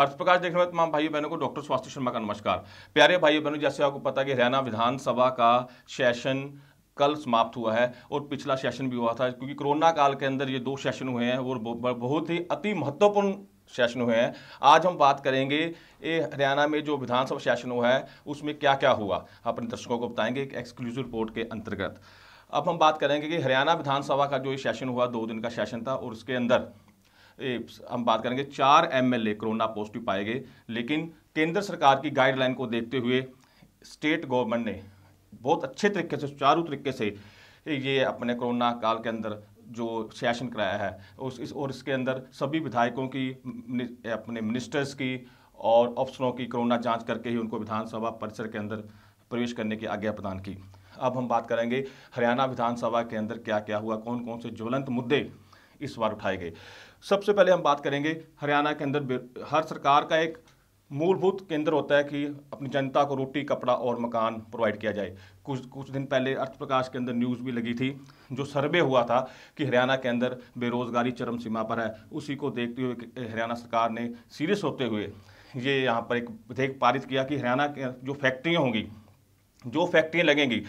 अर्थ प्रकाश देख रहे हैं तमाम भाइयों बहनों को डॉक्टर स्वास्थ्य शर्मा का नमस्कार प्यारे भाइयों बहनों जैसे आपको पता है कि हरियाणा विधानसभा का सेशन कल समाप्त हुआ है और पिछला सेशन भी हुआ था क्योंकि कोरोना काल के अंदर ये दो सेशन हुए हैं और बहुत ही अति महत्वपूर्ण सेशन हुए हैं आज हम बात करेंगे ये हरियाणा में जो विधानसभा सेशन हुआ है उसमें क्या क्या हुआ अपने दर्शकों को बताएंगे एक एक्सक्लूसिव रिपोर्ट के अंतर्गत अब हम बात करेंगे कि हरियाणा विधानसभा का जो ये सेशन हुआ दो दिन का सेशन था और उसके अंदर हम बात करेंगे चार एमएलए कोरोना पॉजिटिव पाए गए लेकिन केंद्र सरकार की गाइडलाइन को देखते हुए स्टेट गवर्नमेंट ने बहुत अच्छे तरीके से सुचारू तरीके से ये अपने कोरोना काल के अंदर जो सेशन कराया है उस इस और इसके अंदर सभी विधायकों की अपने मिनिस्टर्स की और अफसरों की कोरोना जांच करके ही उनको विधानसभा परिसर के अंदर प्रवेश करने की आज्ञा प्रदान की अब हम बात करेंगे हरियाणा विधानसभा के अंदर क्या क्या हुआ कौन कौन से ज्वलंत मुद्दे इस बार उठाए गए सबसे पहले हम बात करेंगे हरियाणा के अंदर हर सरकार का एक मूलभूत केंद्र होता है कि अपनी जनता को रोटी कपड़ा और मकान प्रोवाइड किया जाए कुछ कुछ दिन पहले अर्थप्रकाश के अंदर न्यूज़ भी लगी थी जो सर्वे हुआ था कि हरियाणा के अंदर बेरोज़गारी चरम सीमा पर है उसी को देखते हुए हरियाणा सरकार ने सीरियस होते हुए ये यहाँ पर एक विधेयक पारित किया कि हरियाणा के जो फैक्ट्रियाँ होंगी जो फैक्ट्रियाँ लगेंगी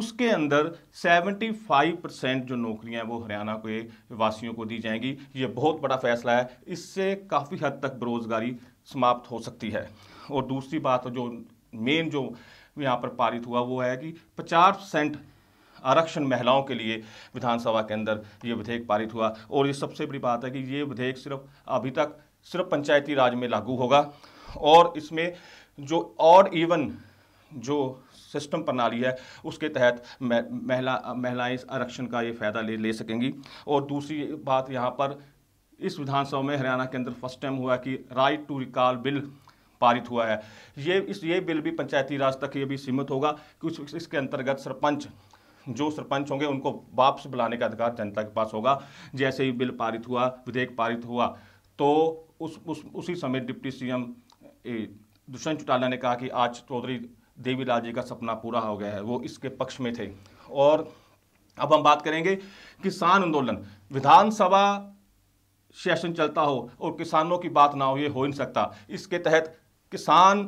उसके अंदर 75 परसेंट जो नौकरियां वो हरियाणा के वासियों को दी जाएंगी ये बहुत बड़ा फैसला है इससे काफ़ी हद तक बेरोज़गारी समाप्त हो सकती है और दूसरी बात जो मेन जो यहाँ पर पारित हुआ वो है कि पचास परसेंट आरक्षण महिलाओं के लिए विधानसभा के अंदर ये विधेयक पारित हुआ और ये सबसे बड़ी बात है कि ये विधेयक सिर्फ अभी तक सिर्फ पंचायती राज में लागू होगा और इसमें जो और इवन जो सिस्टम प्रणाली है उसके तहत महिला महिलाएं इस आरक्षण का ये फ़ायदा ले ले सकेंगी और दूसरी बात यहाँ पर इस विधानसभा में हरियाणा के अंदर फर्स्ट टाइम हुआ कि राइट टू रिकॉल बिल पारित हुआ है ये इस ये बिल भी पंचायती राज तक ये भी सीमित होगा कि इसके अंतर्गत सरपंच जो सरपंच होंगे उनको वापस बुलाने का अधिकार जनता के पास होगा जैसे ही बिल पारित हुआ विधेयक पारित हुआ तो उस, उस उसी समय डिप्टी सीएम दुष्यंत चौटाला ने कहा कि आज चौधरी देवी राज्य का सपना पूरा हो गया है वो इसके पक्ष में थे और अब हम बात करेंगे किसान आंदोलन विधानसभा सेशन चलता हो और किसानों की बात ना हो ये हो नहीं सकता इसके तहत किसान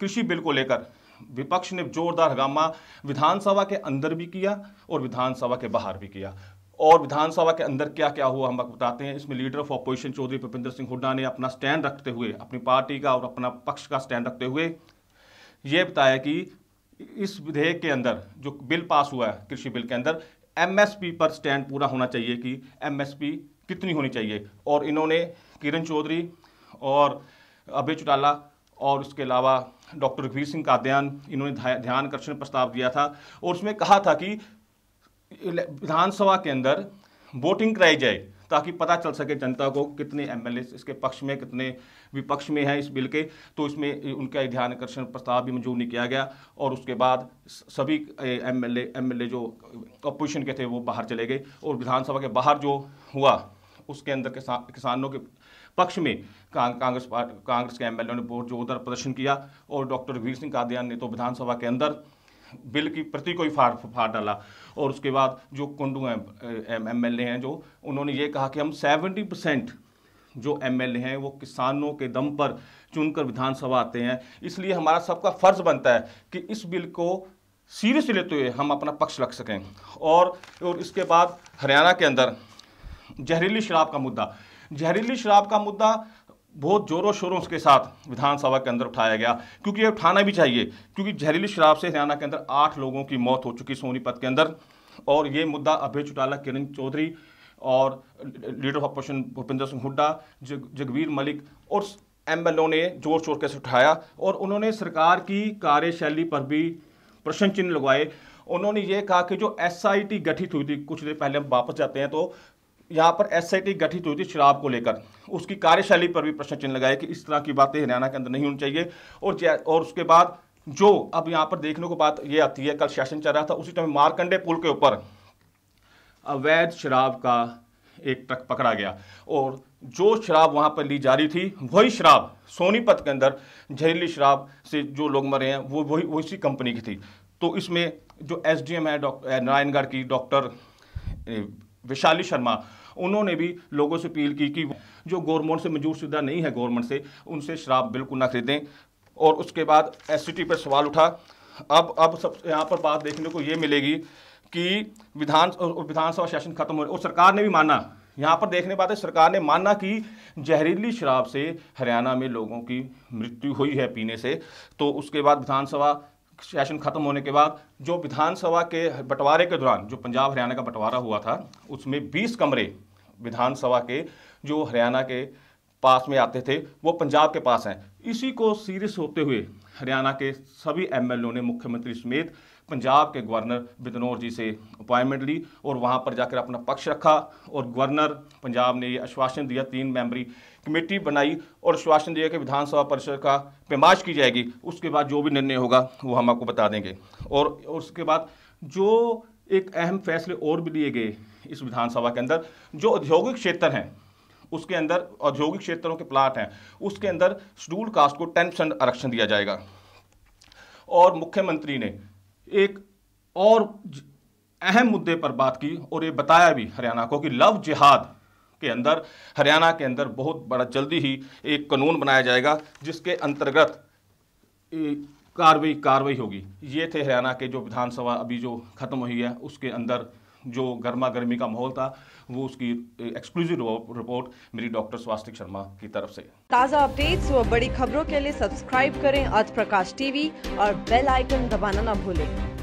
कृषि बिल को लेकर विपक्ष ने जोरदार हंगामा विधानसभा के अंदर भी किया और विधानसभा के बाहर भी किया और विधानसभा के अंदर क्या क्या हुआ हम आपको बताते हैं इसमें leader of opposition Chaudhary Bhupendra Singh Hooda ने अपना स्टैंड रखते हुए अपनी पार्टी का और अपना पक्ष का स्टैंड रखते हुए ये बताया कि इस विधेयक के अंदर जो बिल पास हुआ है कृषि बिल के अंदर एमएसपी पर स्टैंड पूरा होना चाहिए कि एमएसपी कितनी होनी चाहिए और इन्होंने किरण चौधरी और अभय चौटाला और उसके अलावा डॉक्टर रघवीर सिंह अध्ययन इन्होंने ध्यान आकर्षण प्रस्ताव दिया था और उसमें कहा था कि विधानसभा के अंदर वोटिंग कराई जाए ताकि पता चल सके जनता को कितने एम इसके पक्ष में कितने विपक्ष में हैं इस बिल के तो इसमें उनका ध्यान आकर्षण प्रस्ताव भी मंजूर नहीं किया गया और उसके बाद सभी एम एल जो अपोजिशन के थे वो बाहर चले गए और विधानसभा के बाहर जो हुआ उसके अंदर किसान किसानों के पक्ष में कांग्रेस कांग्रेस के एमएलए ने बहुत जोरदार प्रदर्शन किया और डॉक्टर वीर सिंह कादियान ने तो विधानसभा के अंदर बिल की प्रति कोई फाड़ फाड़ डाला और उसके बाद जो Kundu M M L A हैं जो उन्होंने ये कहा कि हम सेवेंटी परसेंट जो एम एल ए हैं वो किसानों के दम पर चुनकर विधानसभा आते हैं इसलिए हमारा सबका फर्ज बनता है कि इस बिल को सीरियसली लेते हुए हम अपना पक्ष रख सकें और और इसके बाद हरियाणा के अंदर जहरीली शराब का मुद्दा जहरीली शराब का मुद्दा बहुत जोरों शोरों के साथ विधानसभा के अंदर उठाया गया क्योंकि ये उठाना भी चाहिए क्योंकि जहरीली शराब से हरियाणा के अंदर आठ लोगों की मौत हो चुकी सोनीपत के अंदर और ये मुद्दा अभय चौटाला किरण चौधरी और leader of opposition Bhupendra Singh Hooda जग, जगवीर मलिक और एम ने जोर शोर के से उठाया और उन्होंने सरकार की कार्यशैली पर भी प्रश्न चिन्ह लगवाए उन्होंने ये कहा कि जो एस गठित हुई थी कुछ देर पहले हम वापस जाते हैं तो यहाँ पर एसआईटी गठित हुई थी शराब को लेकर उसकी कार्यशैली पर भी प्रश्न चिन्ह लगाए कि इस तरह की बातें हरियाणा के अंदर नहीं होनी चाहिए और और उसके बाद जो अब यहाँ पर देखने को बात ये आती है कल शासन चल रहा था उसी टाइम मारकंडे पुल के ऊपर अवैध शराब का एक ट्रक पकड़ा गया और जो शराब वहाँ पर ली जा रही थी वही शराब सोनीपत के अंदर जहरीली शराब से जो लोग मरे हैं वो वही उसी कंपनी की थी तो इसमें जो एसडीएम है डॉक्टर नारायणगढ़ की डॉक्टर विशाली शर्मा उन्होंने भी लोगों से अपील की कि जो गवर्नमेंट से मंजूर शुदा नहीं है गवर्नमेंट से उनसे शराब बिल्कुल ना खरीदें और उसके बाद एस पर सवाल उठा अब अब सब यहाँ पर बात देखने को ये मिलेगी कि विधान विधानसभा सेशन खत्म हो और सरकार ने भी माना यहाँ पर देखने बात है सरकार ने माना कि जहरीली शराब से हरियाणा में लोगों की मृत्यु हुई है पीने से तो उसके बाद विधानसभा सेशन खत्म होने के बाद जो विधानसभा के बंटवारे के दौरान जो पंजाब हरियाणा का बंटवारा हुआ था उसमें 20 कमरे विधानसभा के जो हरियाणा के पास में आते थे वो पंजाब के पास हैं इसी को सीरियस होते हुए हरियाणा के सभी एम ने मुख्यमंत्री समेत पंजाब के गवर्नर बिदनौर जी से अपॉइंटमेंट ली और वहाँ पर जाकर अपना पक्ष रखा और गवर्नर पंजाब ने ये आश्वासन दिया तीन मेंबरी कमेटी बनाई और आश्वासन दिया कि विधानसभा परिषद का पेमाश की जाएगी उसके बाद जो भी निर्णय होगा वो हम आपको बता देंगे और उसके बाद जो एक अहम फैसले और भी लिए गए इस विधानसभा के अंदर जो औद्योगिक क्षेत्र हैं उसके अंदर औद्योगिक क्षेत्रों के प्लाट हैं उसके अंदर शेड्यूल कास्ट को टेन परसेंट आरक्षण दिया जाएगा और मुख्यमंत्री ने एक और अहम मुद्दे पर बात की और ये बताया भी हरियाणा को कि लव जिहाद के अंदर हरियाणा के अंदर बहुत बड़ा जल्दी ही एक कानून बनाया जाएगा जिसके अंतर्गत कार्रवाई कार्रवाई होगी ये थे हरियाणा के जो विधानसभा अभी जो खत्म हुई है उसके अंदर जो गर्मा गर्मी का माहौल था वो उसकी एक्सक्लूसिव रिपोर्ट मेरी डॉक्टर स्वास्तिक शर्मा की तरफ से ताज़ा अपडेट्स व बड़ी खबरों के लिए सब्सक्राइब करें अर्थ प्रकाश टीवी और बेल आइकन दबाना न भूलें